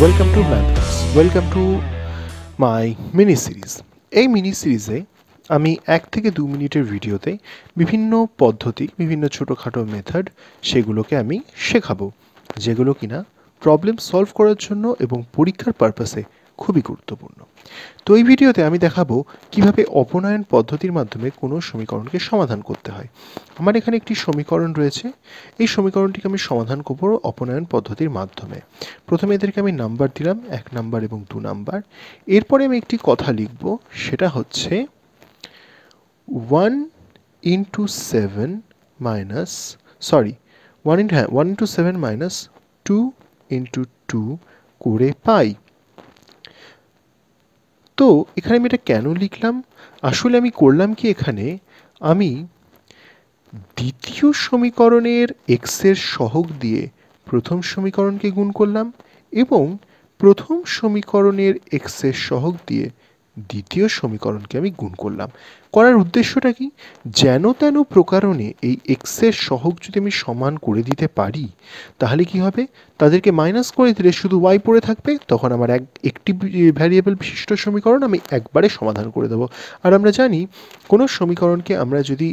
welcome to maths welcome to my mini series এই mini সিরিজে আমি এক থেকে দু মিনিটের ভিডিওতে বিভিন্ন পদ্ধতি বিভিন্ন ছোটোখাটো মেথড সেগুলোকে আমি শেখাবো যেগুলো কিনা প্রবলেম সলভ করার জন্য এবং পরীক্ষার পারপাসে খুবই গুরুত্বপূর্ণ তো এই ভিডিওতে আমি দেখাবো কিভাবে অপনয়ন পদ্ধতির মাধ্যমে কোনো সমীকরণকে সমাধান করতে হয় আমার এখানে একটি সমীকরণ রয়েছে এই সমীকরণটিকে আমি সমাধান করব অপনয়ন পদ্ধতির মাধ্যমে প্রথমে এদেরকে আমি নাম্বার দিলাম এক নাম্বার এবং দু নাম্বার এরপরে আমি একটি কথা লিখব সেটা হচ্ছে one into seven minus sorry one into হ্যাঁ one into seven minus two into two করে পাই তো এখানে আমি এটা কেন লিখলাম আসলে আমি করলাম কি এখানে আমি দ্বিতীয় সমীকরণের এক্সের সহগ দিয়ে প্রথম সমীকরণকে গুণ করলাম এবং প্রথম সমীকরণের এক্সের সহগ দিয়ে দ্বিতীয় সমীকরণকে আমি গুণ করলাম করার উদ্দেশ্যটা কি যেন তেন প্রকারণে এই এক্সের সহগ যদি আমি সমান করে দিতে পারি তাহলে কি হবে তাদেরকে মাইনাস করে দিলে শুধু ওয়াই পড়ে থাকবে তখন আমার এক একটি ভ্যারিয়েবল বিশিষ্ট সমীকরণ আমি একবারে সমাধান করে দেবো আর আমরা জানি কোনো সমীকরণকে আমরা যদি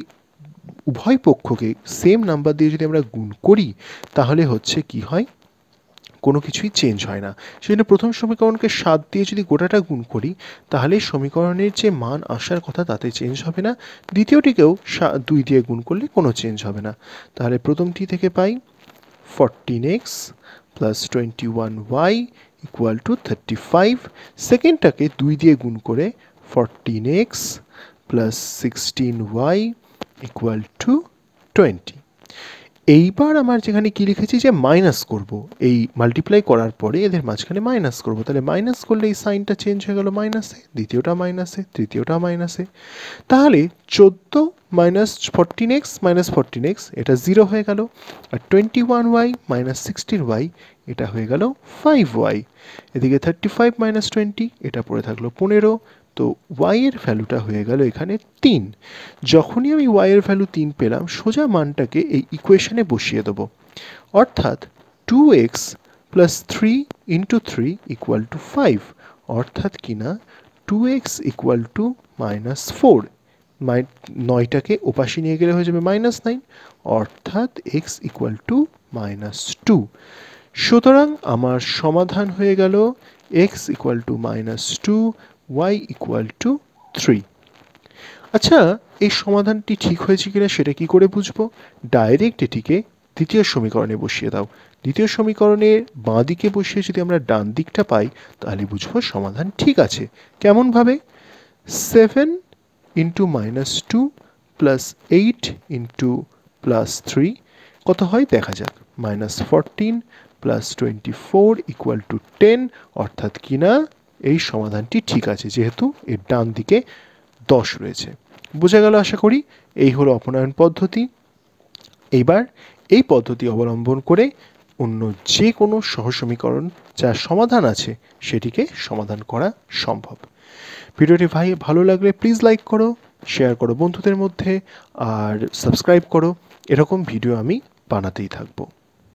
উভয় পক্ষকে সেম নাম্বার দিয়ে যদি আমরা গুণ করি তাহলে হচ্ছে কি হয় কোনো কিছুই চেঞ্জ হয় না সেজন্য প্রথম সমীকরণকে সাত দিয়ে যদি গোটাটা গুণ করি তাহলে সমীকরণের যে মান আসার কথা তাতে চেঞ্জ হবে না দ্বিতীয়টিকেও দুই দিয়ে গুণ করলে কোনো চেঞ্জ হবে না তাহলে প্রথমটি থেকে পাই fourteen X plus twenty one Y equal to thirty five সেকেন্ডটাকে দুই দিয়ে গুণ করে fourteen X plus sixteen Y equal to twenty এইবার আমার যেখানে কি লিখেছি যে মাইনাস করব এই মাল্টিপ্লাই করার পরে এদের মাঝখানে মাইনাস করব তাহলে মাইনাস করলে এই সাইনটা চেঞ্জ হয়ে গেল মাইনাসে দ্বিতীয়টা মাইনাসে তৃতীয়টা মাইনাসে তাহলে চোদ্দ minus fourteen X minus fourteen X এটা জিরো হয়ে গেল আর twenty one Y minus sixteen Y এটা হয়ে গেল ফাইভ ওয়াই এদিকে থার্টি ফাইভ মাইনাস টোয়েন্টি এটা পড়ে থাকলো পনেরো তো ওয়াইয়ের ভ্যালুটা হয়ে গেল এখানে তিন যখনই আমি ওয়াইয়ের ভ্যালু তিন পেলাম সোজা মানটাকে এই ইকুয়েশনে বসিয়ে দেবো অর্থাৎ two X plus three into three equal to five অর্থাৎ কিনা two X equal to minus four মাই নয়টাকে ওপাশে নিয়ে গেলে হয়ে যাবে মাইনাস নাইন অর্থাৎ X equal to minus two সুতরাং আমার সমাধান হয়ে গেল X equal to minus two Y equal to three আচ্ছা এই সমাধানটি ঠিক হয়েছে কিনা সেটা কি করে বুঝবো ডাইরেক্ট এটিকে দ্বিতীয় সমীকরণে বসিয়ে দাও দ্বিতীয় সমীকরণের বাঁ দিকে বসিয়ে যদি আমরা ডান দিকটা পাই তাহলে বুঝবো সমাধান ঠিক আছে কেমনভাবে seven into minus two plus eight into plus three কত হয় দেখা যাক minus fourteen plus twenty four equal to ten অর্থাৎ কিনা এই সমাধানটি ঠিক আছে যেহেতু এর ডান দিকে দশ রয়েছে বোঝা গেল আশা করি এই হলো অপনয়ন পদ্ধতি এইবার এই পদ্ধতি অবলম্বন করে অন্য যে কোনো সহসমীকরণ যার সমাধান আছে সেটিকে সমাধান করা সম্ভব ভিডিওটি ভাই ভালো লাগলে প্লিজ লাইক করো শেয়ার করো বন্ধুদের মধ্যে আর সাবস্ক্রাইব করো এরকম ভিডিও আমি বানাতেই থাকবো